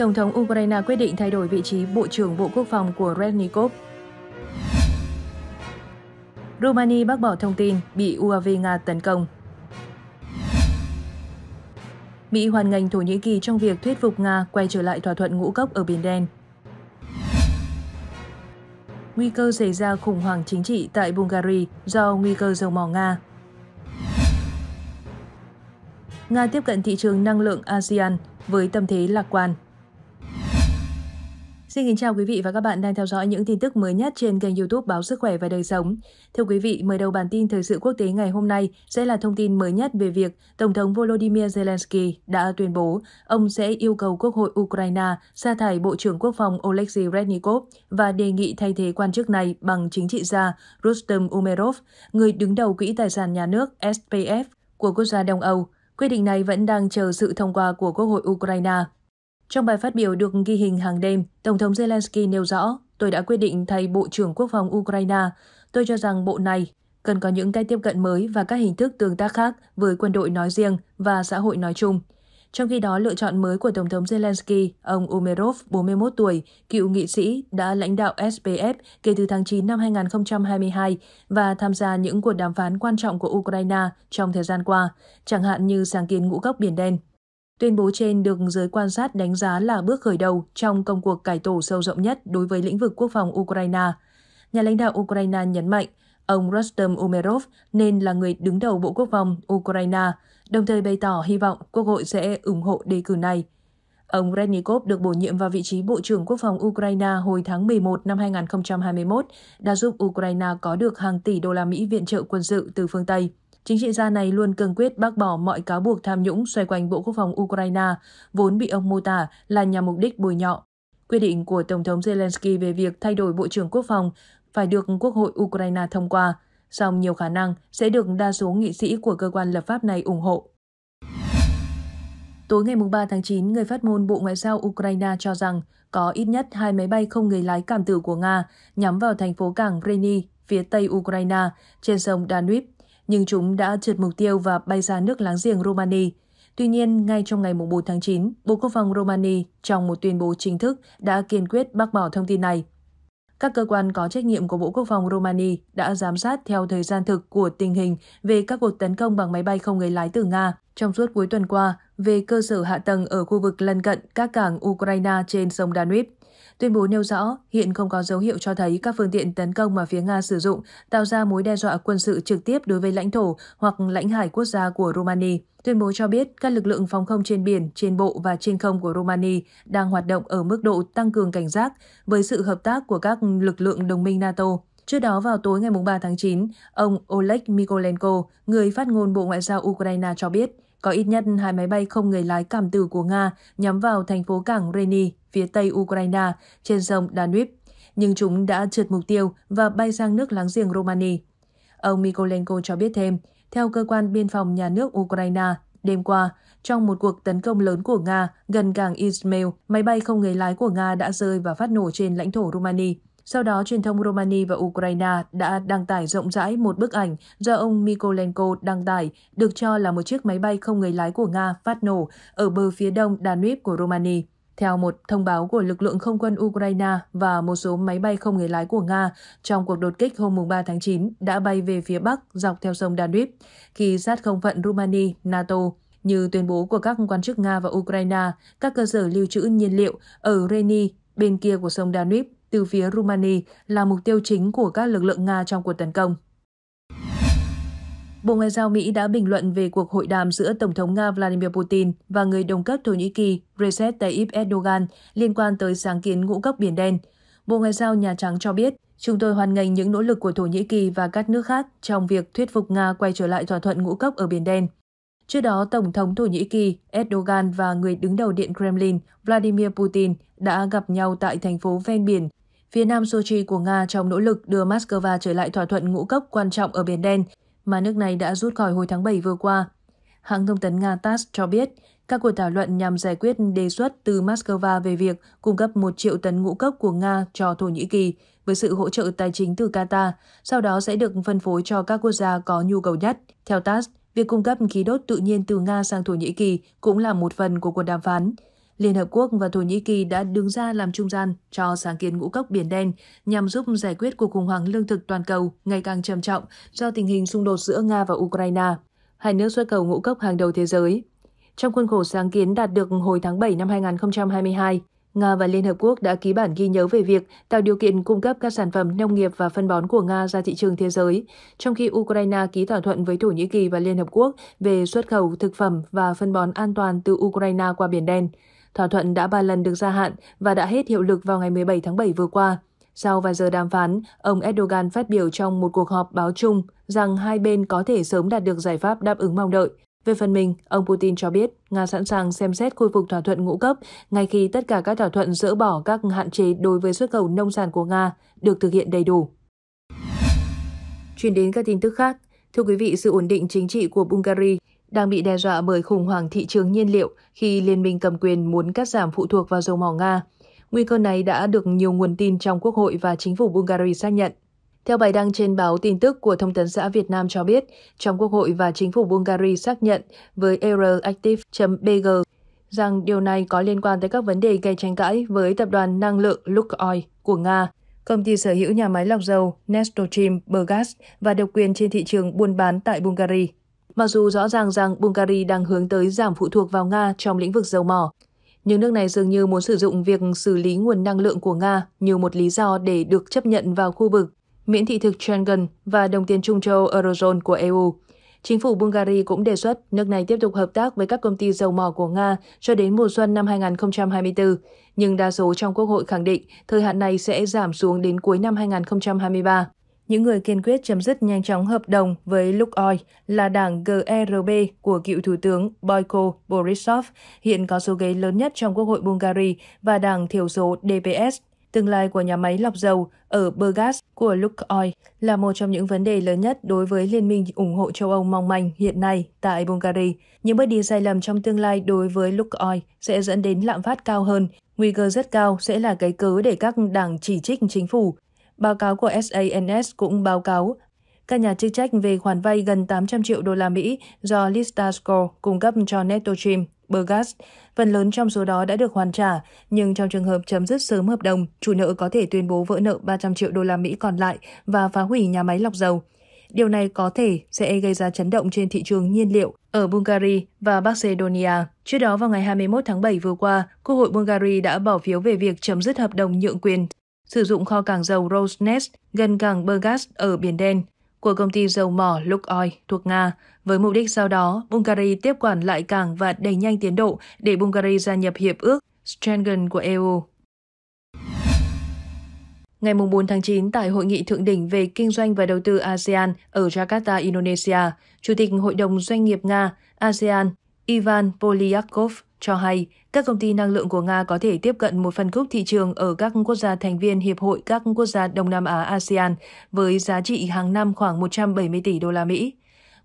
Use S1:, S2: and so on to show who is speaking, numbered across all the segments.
S1: Tổng thống Ukraine quyết định thay đổi vị trí Bộ trưởng Bộ Quốc phòng của Rednikov. Romania bác bỏ thông tin bị UAV Nga tấn công. Mỹ hoàn ngành Thổ Nhĩ Kỳ trong việc thuyết phục Nga quay trở lại thỏa thuận ngũ cốc ở Biển Đen. Nguy cơ xảy ra khủng hoảng chính trị tại Bulgaria do nguy cơ dầu mỏ Nga. Nga tiếp cận thị trường năng lượng ASEAN với tâm thế lạc quan. Xin kính chào quý vị và các bạn đang theo dõi những tin tức mới nhất trên kênh youtube Báo Sức Khỏe và Đời Sống. Thưa quý vị, mở đầu bản tin thời sự quốc tế ngày hôm nay sẽ là thông tin mới nhất về việc Tổng thống Volodymyr Zelensky đã tuyên bố ông sẽ yêu cầu Quốc hội Ukraine sa thải Bộ trưởng Quốc phòng Oleksiy Rednikov và đề nghị thay thế quan chức này bằng chính trị gia Rustem Umerov, người đứng đầu Quỹ Tài sản Nhà nước SPF của quốc gia Đông Âu. Quyết định này vẫn đang chờ sự thông qua của Quốc hội Ukraine. Trong bài phát biểu được ghi hình hàng đêm, Tổng thống Zelensky nêu rõ, tôi đã quyết định thay Bộ trưởng Quốc phòng Ukraine. Tôi cho rằng bộ này cần có những cách tiếp cận mới và các hình thức tương tác khác với quân đội nói riêng và xã hội nói chung. Trong khi đó, lựa chọn mới của Tổng thống Zelensky, ông Umerov, 41 tuổi, cựu nghị sĩ, đã lãnh đạo SPF kể từ tháng 9 năm 2022 và tham gia những cuộc đàm phán quan trọng của Ukraine trong thời gian qua, chẳng hạn như sáng kiến ngũ cốc Biển Đen. Tuyên bố trên được giới quan sát đánh giá là bước khởi đầu trong công cuộc cải tổ sâu rộng nhất đối với lĩnh vực quốc phòng Ukraine. Nhà lãnh đạo Ukraine nhấn mạnh, ông Rostam Umerov nên là người đứng đầu Bộ Quốc phòng Ukraine, đồng thời bày tỏ hy vọng Quốc hội sẽ ủng hộ đề cử này. Ông Rednikov được bổ nhiệm vào vị trí Bộ trưởng Quốc phòng Ukraine hồi tháng 11 năm 2021, đã giúp Ukraine có được hàng tỷ đô la Mỹ viện trợ quân sự từ phương Tây. Chính trị gia này luôn cương quyết bác bỏ mọi cáo buộc tham nhũng xoay quanh Bộ Quốc phòng Ukraine, vốn bị ông mô tả là nhằm mục đích bồi nhọ. Quyết định của Tổng thống Zelensky về việc thay đổi Bộ trưởng Quốc phòng phải được Quốc hội Ukraine thông qua, song nhiều khả năng sẽ được đa số nghị sĩ của cơ quan lập pháp này ủng hộ. Tối ngày 3 tháng 9, người phát ngôn Bộ Ngoại giao Ukraine cho rằng có ít nhất hai máy bay không người lái cảm tử của Nga nhắm vào thành phố cảng Reni, phía tây Ukraine, trên sông Danube nhưng chúng đã trượt mục tiêu và bay ra nước láng giềng Romania. Tuy nhiên, ngay trong ngày 4 tháng 9, Bộ Quốc phòng Romania trong một tuyên bố chính thức đã kiên quyết bác bỏ thông tin này. Các cơ quan có trách nhiệm của Bộ Quốc phòng Romania đã giám sát theo thời gian thực của tình hình về các cuộc tấn công bằng máy bay không người lái từ Nga trong suốt cuối tuần qua về cơ sở hạ tầng ở khu vực lân cận các cảng Ukraine trên sông Danube. Tuyên bố nêu rõ, hiện không có dấu hiệu cho thấy các phương tiện tấn công mà phía Nga sử dụng tạo ra mối đe dọa quân sự trực tiếp đối với lãnh thổ hoặc lãnh hải quốc gia của Romania. Tuyên bố cho biết các lực lượng phòng không trên biển, trên bộ và trên không của Romania đang hoạt động ở mức độ tăng cường cảnh giác với sự hợp tác của các lực lượng đồng minh NATO. Trước đó vào tối ngày 3 tháng 9, ông Oleg Mikolenko, người phát ngôn Bộ Ngoại giao Ukraine cho biết, có ít nhất hai máy bay không người lái cảm tử của Nga nhắm vào thành phố cảng Reni, phía tây Ukraine, trên sông Danube, nhưng chúng đã trượt mục tiêu và bay sang nước láng giềng Romania. Ông Mikolenko cho biết thêm, theo cơ quan biên phòng nhà nước Ukraine, đêm qua, trong một cuộc tấn công lớn của Nga gần cảng Izmail, máy bay không người lái của Nga đã rơi và phát nổ trên lãnh thổ Romania. Sau đó, truyền thông Romania và Ukraine đã đăng tải rộng rãi một bức ảnh do ông Mikolenko đăng tải, được cho là một chiếc máy bay không người lái của Nga phát nổ ở bờ phía đông Danube của Romania. Theo một thông báo của lực lượng không quân Ukraine và một số máy bay không người lái của Nga, trong cuộc đột kích hôm 3 tháng 9 đã bay về phía Bắc dọc theo sông Danube, khi sát không phận Rumani, NATO. Như tuyên bố của các quan chức Nga và Ukraine, các cơ sở lưu trữ nhiên liệu ở Reni, bên kia của sông Danube, từ phía Rumani là mục tiêu chính của các lực lượng Nga trong cuộc tấn công. Bộ Ngoại giao Mỹ đã bình luận về cuộc hội đàm giữa Tổng thống Nga Vladimir Putin và người đồng cấp Thổ Nhĩ Kỳ Recep Tayyip Erdogan liên quan tới sáng kiến ngũ cốc Biển Đen. Bộ Ngoại giao Nhà Trắng cho biết, chúng tôi hoan nghênh những nỗ lực của Thổ Nhĩ Kỳ và các nước khác trong việc thuyết phục Nga quay trở lại thỏa thuận ngũ cốc ở Biển Đen. Trước đó, Tổng thống Thổ Nhĩ Kỳ Erdogan và người đứng đầu Điện Kremlin Vladimir Putin đã gặp nhau tại thành phố ven biển phía nam Sochi của Nga trong nỗ lực đưa Moscow trở lại thỏa thuận ngũ cốc quan trọng ở Biển Đen mà nước này đã rút khỏi hồi tháng 7 vừa qua. Hãng thông tấn Nga TASS cho biết, các cuộc thảo luận nhằm giải quyết đề xuất từ Moscow về việc cung cấp 1 triệu tấn ngũ cốc của Nga cho Thổ Nhĩ Kỳ với sự hỗ trợ tài chính từ Qatar, sau đó sẽ được phân phối cho các quốc gia có nhu cầu nhất. Theo TASS, việc cung cấp khí đốt tự nhiên từ Nga sang Thổ Nhĩ Kỳ cũng là một phần của cuộc đàm phán. Liên Hợp Quốc và Thổ Nhĩ Kỳ đã đứng ra làm trung gian cho sáng kiến ngũ cốc Biển Đen nhằm giúp giải quyết cuộc khủng hoảng lương thực toàn cầu ngày càng trầm trọng do tình hình xung đột giữa Nga và Ukraine, hai nước xuất khẩu ngũ cốc hàng đầu thế giới. Trong khuôn khổ sáng kiến đạt được hồi tháng 7 năm 2022, Nga và Liên Hợp Quốc đã ký bản ghi nhớ về việc tạo điều kiện cung cấp các sản phẩm nông nghiệp và phân bón của Nga ra thị trường thế giới, trong khi Ukraine ký thỏa thuận với Thổ Nhĩ Kỳ và Liên Hợp Quốc về xuất khẩu thực phẩm và phân bón an toàn từ Ukraine qua Biển Đen. Thỏa thuận đã ba lần được gia hạn và đã hết hiệu lực vào ngày 17 tháng 7 vừa qua. Sau vài giờ đàm phán, ông Erdogan phát biểu trong một cuộc họp báo chung rằng hai bên có thể sớm đạt được giải pháp đáp ứng mong đợi. Về phần mình, ông Putin cho biết Nga sẵn sàng xem xét khôi phục thỏa thuận ngũ cấp ngay khi tất cả các thỏa thuận dỡ bỏ các hạn chế đối với xuất khẩu nông sản của Nga được thực hiện đầy đủ. Chuyển đến các tin tức khác, thưa quý vị, sự ổn định chính trị của Bulgaria đang bị đe dọa bởi khủng hoảng thị trường nhiên liệu khi liên minh cầm quyền muốn cắt giảm phụ thuộc vào dầu mỏ Nga. Nguy cơ này đã được nhiều nguồn tin trong Quốc hội và chính phủ Bulgaria xác nhận. Theo bài đăng trên báo tin tức của Thông tấn xã Việt Nam cho biết, trong Quốc hội và chính phủ Bulgaria xác nhận với euroactive.bg rằng điều này có liên quan tới các vấn đề gây tranh cãi với tập đoàn năng lượng Lukoil của Nga, công ty sở hữu nhà máy lọc dầu Nestochim Burgas và độc quyền trên thị trường buôn bán tại Bulgaria. Mặc dù rõ ràng rằng Bulgaria đang hướng tới giảm phụ thuộc vào Nga trong lĩnh vực dầu mỏ, nhưng nước này dường như muốn sử dụng việc xử lý nguồn năng lượng của Nga như một lý do để được chấp nhận vào khu vực, miễn thị thực Schengen và đồng tiền trung châu Eurozone của EU. Chính phủ Bulgaria cũng đề xuất nước này tiếp tục hợp tác với các công ty dầu mỏ của Nga cho đến mùa xuân năm 2024, nhưng đa số trong Quốc hội khẳng định thời hạn này sẽ giảm xuống đến cuối năm 2023 những người kiên quyết chấm dứt nhanh chóng hợp đồng với Lukoil là đảng GRB e của cựu Thủ tướng Boyko Borisov, hiện có số ghế lớn nhất trong Quốc hội Bulgaria và đảng thiểu số DPS. Tương lai của nhà máy lọc dầu ở Burgas của Lukoil là một trong những vấn đề lớn nhất đối với Liên minh ủng hộ châu Âu mong manh hiện nay tại Bulgaria. Những bước đi sai lầm trong tương lai đối với Lukoil sẽ dẫn đến lạm phát cao hơn, nguy cơ rất cao sẽ là cái cớ để các đảng chỉ trích chính phủ Báo cáo của SANS cũng báo cáo các nhà chức trách về khoản vay gần 800 triệu đô la Mỹ do Listasco cung cấp cho NettoStream, Burgas. Phần lớn trong số đó đã được hoàn trả, nhưng trong trường hợp chấm dứt sớm hợp đồng, chủ nợ có thể tuyên bố vỡ nợ 300 triệu đô la Mỹ còn lại và phá hủy nhà máy lọc dầu. Điều này có thể sẽ gây ra chấn động trên thị trường nhiên liệu ở Bulgaria và Macedonia. Trước đó vào ngày 21 tháng 7 vừa qua, Quốc hội Bulgaria đã bỏ phiếu về việc chấm dứt hợp đồng nhượng quyền sử dụng kho cảng dầu Rosneft gần cảng Burgas ở Biển Đen của công ty dầu mỏ Lukoil thuộc Nga, với mục đích sau đó Bulgaria tiếp quản lại cảng và đẩy nhanh tiến độ để Bulgaria gia nhập Hiệp ước Schengen của EU. Ngày 4 tháng 9, tại Hội nghị Thượng đỉnh về Kinh doanh và Đầu tư ASEAN ở Jakarta, Indonesia, Chủ tịch Hội đồng Doanh nghiệp Nga ASEAN Ivan Polyakov cho hay các công ty năng lượng của Nga có thể tiếp cận một phân khúc thị trường ở các quốc gia thành viên Hiệp hội các quốc gia Đông Nam Á ASEAN với giá trị hàng năm khoảng 170 tỷ đô la Mỹ.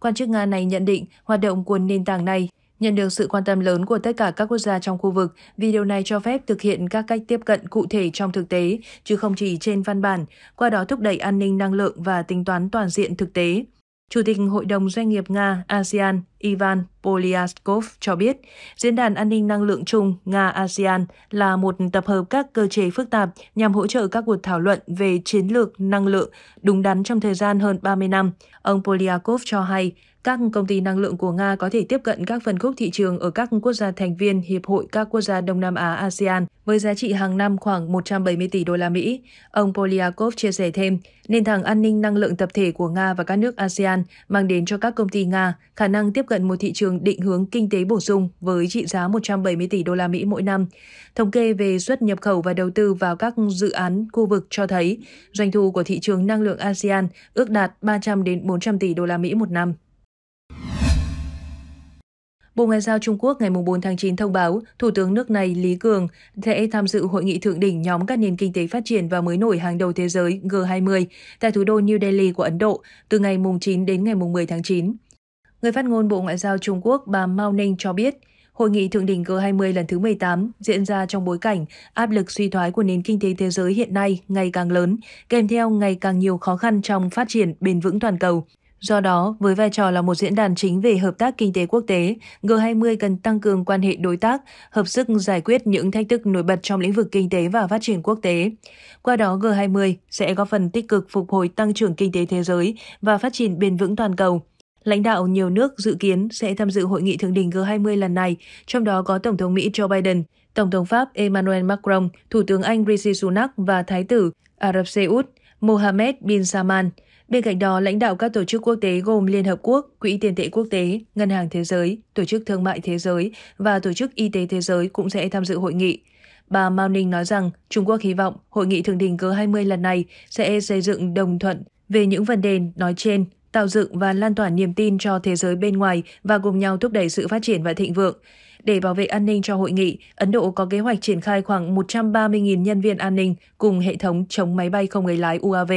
S1: Quan chức Nga này nhận định hoạt động của nền tảng này nhận được sự quan tâm lớn của tất cả các quốc gia trong khu vực vì điều này cho phép thực hiện các cách tiếp cận cụ thể trong thực tế, chứ không chỉ trên văn bản, qua đó thúc đẩy an ninh năng lượng và tính toán toàn diện thực tế. Chủ tịch Hội đồng Doanh nghiệp Nga ASEAN Ivan Polyaskov cho biết, Diễn đàn An ninh Năng lượng chung Nga-ASEAN là một tập hợp các cơ chế phức tạp nhằm hỗ trợ các cuộc thảo luận về chiến lược năng lượng đúng đắn trong thời gian hơn 30 năm. Ông Polyakov cho hay, các công ty năng lượng của Nga có thể tiếp cận các phân khúc thị trường ở các quốc gia thành viên Hiệp hội các quốc gia Đông Nam Á ASEAN với giá trị hàng năm khoảng 170 tỷ đô la Mỹ. Ông Polyakov chia sẻ thêm, nền tảng an ninh năng lượng tập thể của Nga và các nước ASEAN mang đến cho các công ty Nga khả năng tiếp cận một thị trường định hướng kinh tế bổ sung với trị giá 170 tỷ đô la Mỹ mỗi năm. Thống kê về xuất nhập khẩu và đầu tư vào các dự án khu vực cho thấy doanh thu của thị trường năng lượng ASEAN ước đạt 300 đến 400 tỷ đô la Mỹ một năm. Bộ Ngoại giao Trung Quốc ngày 4 tháng 9 thông báo, Thủ tướng nước này Lý Cường sẽ tham dự hội nghị thượng đỉnh nhóm các nền kinh tế phát triển và mới nổi hàng đầu thế giới G20 tại thủ đô New Delhi của Ấn Độ từ ngày 9 đến ngày 10 tháng 9. Người phát ngôn Bộ Ngoại giao Trung Quốc bà Mao Ninh cho biết, Hội nghị thượng đỉnh G20 lần thứ 18 diễn ra trong bối cảnh áp lực suy thoái của nền kinh tế thế giới hiện nay ngày càng lớn, kèm theo ngày càng nhiều khó khăn trong phát triển bền vững toàn cầu. Do đó, với vai trò là một diễn đàn chính về hợp tác kinh tế quốc tế, G20 cần tăng cường quan hệ đối tác, hợp sức giải quyết những thách thức nổi bật trong lĩnh vực kinh tế và phát triển quốc tế. Qua đó, G20 sẽ góp phần tích cực phục hồi tăng trưởng kinh tế thế giới và phát triển bền vững toàn cầu. Lãnh đạo nhiều nước dự kiến sẽ tham dự hội nghị thượng đỉnh G20 lần này, trong đó có Tổng thống Mỹ Joe Biden, Tổng thống Pháp Emmanuel Macron, Thủ tướng Anh Rishi Sunak và Thái tử Ả Rập Xê Út Mohammed bin Salman. Bên cạnh đó, lãnh đạo các tổ chức quốc tế gồm Liên Hợp Quốc, Quỹ tiền tệ quốc tế, Ngân hàng Thế giới, Tổ chức Thương mại Thế giới và Tổ chức Y tế Thế giới cũng sẽ tham dự hội nghị. Bà Mao Ninh nói rằng Trung Quốc hy vọng hội nghị thượng đỉnh G20 lần này sẽ xây dựng đồng thuận về những vấn đề nói trên, tạo dựng và lan tỏa niềm tin cho thế giới bên ngoài và cùng nhau thúc đẩy sự phát triển và thịnh vượng. Để bảo vệ an ninh cho hội nghị, Ấn Độ có kế hoạch triển khai khoảng 130.000 nhân viên an ninh cùng hệ thống chống máy bay không người lái UAV.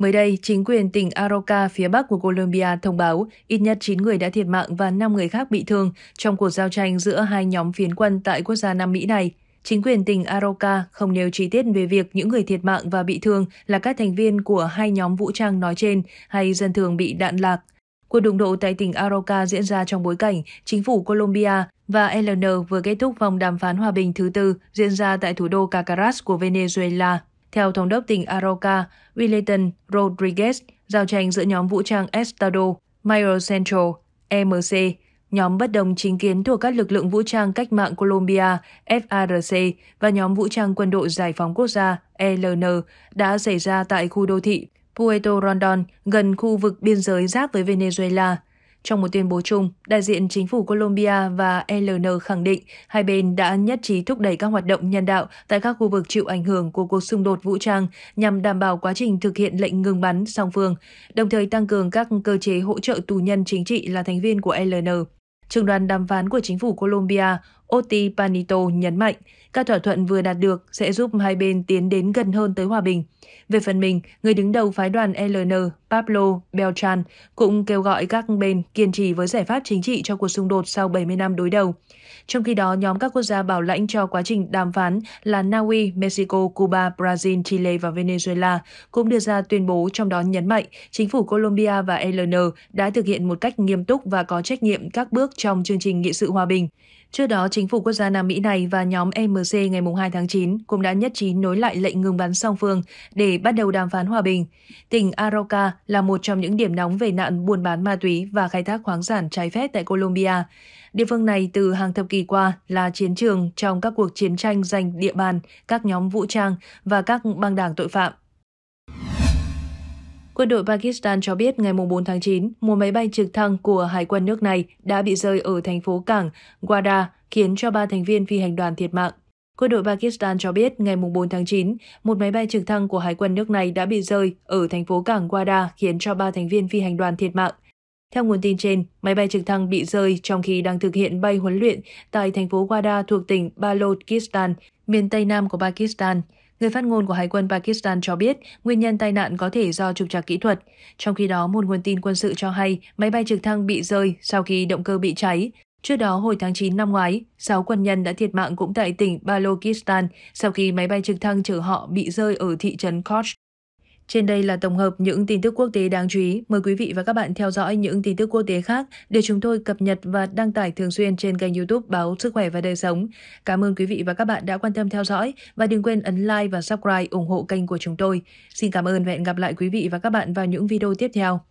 S1: Mới đây, chính quyền tỉnh Arauca phía bắc của Colombia thông báo ít nhất 9 người đã thiệt mạng và 5 người khác bị thương trong cuộc giao tranh giữa hai nhóm phiến quân tại quốc gia Nam Mỹ này. Chính quyền tỉnh Arauca không nêu chi tiết về việc những người thiệt mạng và bị thương là các thành viên của hai nhóm vũ trang nói trên hay dân thường bị đạn lạc. Cuộc đụng độ tại tỉnh Arauca diễn ra trong bối cảnh chính phủ Colombia và LN vừa kết thúc vòng đàm phán hòa bình thứ tư diễn ra tại thủ đô Caracas của Venezuela. Theo thống đốc tỉnh Arauca, Wellington Rodriguez, giao tranh giữa nhóm vũ trang Estado, Mayor Central, EMC, nhóm bất đồng chính kiến thuộc các lực lượng vũ trang cách mạng Colombia, FARC và nhóm vũ trang quân đội giải phóng quốc gia, ELN, đã xảy ra tại khu đô thị Puerto Rondon, gần khu vực biên giới giáp với Venezuela. Trong một tuyên bố chung, đại diện chính phủ Colombia và LN khẳng định hai bên đã nhất trí thúc đẩy các hoạt động nhân đạo tại các khu vực chịu ảnh hưởng của cuộc xung đột vũ trang nhằm đảm bảo quá trình thực hiện lệnh ngừng bắn song phương, đồng thời tăng cường các cơ chế hỗ trợ tù nhân chính trị là thành viên của LN. Trường đoàn đàm phán của chính phủ Colombia Oti Panito nhấn mạnh các thỏa thuận vừa đạt được sẽ giúp hai bên tiến đến gần hơn tới hòa bình. Về phần mình, người đứng đầu phái đoàn LN Pablo Beltran cũng kêu gọi các bên kiên trì với giải pháp chính trị cho cuộc xung đột sau 70 năm đối đầu. Trong khi đó, nhóm các quốc gia bảo lãnh cho quá trình đàm phán là Na Uy, Mexico, Cuba, Brazil, Chile và Venezuela cũng đưa ra tuyên bố trong đó nhấn mạnh chính phủ Colombia và ELN đã thực hiện một cách nghiêm túc và có trách nhiệm các bước trong chương trình nghị sự hòa bình. Trước đó, chính phủ quốc gia Nam Mỹ này và nhóm MC ngày 2 tháng 9 cũng đã nhất trí nối lại lệnh ngừng bắn song phương để bắt đầu đàm phán hòa bình. Tỉnh Arauca là một trong những điểm nóng về nạn buôn bán ma túy và khai thác khoáng sản trái phép tại Colombia. Địa phương này từ hàng thập kỷ qua là chiến trường trong các cuộc chiến tranh giành địa bàn, các nhóm vũ trang và các băng đảng tội phạm. Quân đội Pakistan cho biết ngày 4 tháng 9, một máy bay trực thăng của Hải quân nước này đã bị rơi ở thành phố cảng Guada, khiến cho ba thành viên phi hành đoàn thiệt mạng. Quân đội Pakistan cho biết ngày 4 tháng 9, một máy bay trực thăng của Hải quân nước này đã bị rơi ở thành phố cảng Guada khiến cho ba thành viên phi hành đoàn thiệt mạng. Theo nguồn tin trên, máy bay trực thăng bị rơi trong khi đang thực hiện bay huấn luyện tại thành phố Guada thuộc tỉnh Balochistan, miền Tây Nam của Pakistan. Người phát ngôn của Hải quân Pakistan cho biết nguyên nhân tai nạn có thể do trục trặc kỹ thuật. Trong khi đó, một nguồn tin quân sự cho hay máy bay trực thăng bị rơi sau khi động cơ bị cháy. Trước đó, hồi tháng 9 năm ngoái, 6 quân nhân đã thiệt mạng cũng tại tỉnh Balochistan sau khi máy bay trực thăng chở họ bị rơi ở thị trấn Koch trên đây là tổng hợp những tin tức quốc tế đáng chú ý. Mời quý vị và các bạn theo dõi những tin tức quốc tế khác để chúng tôi cập nhật và đăng tải thường xuyên trên kênh youtube Báo Sức Khỏe và Đời Sống. Cảm ơn quý vị và các bạn đã quan tâm theo dõi và đừng quên ấn like và subscribe ủng hộ kênh của chúng tôi. Xin cảm ơn và hẹn gặp lại quý vị và các bạn vào những video tiếp theo.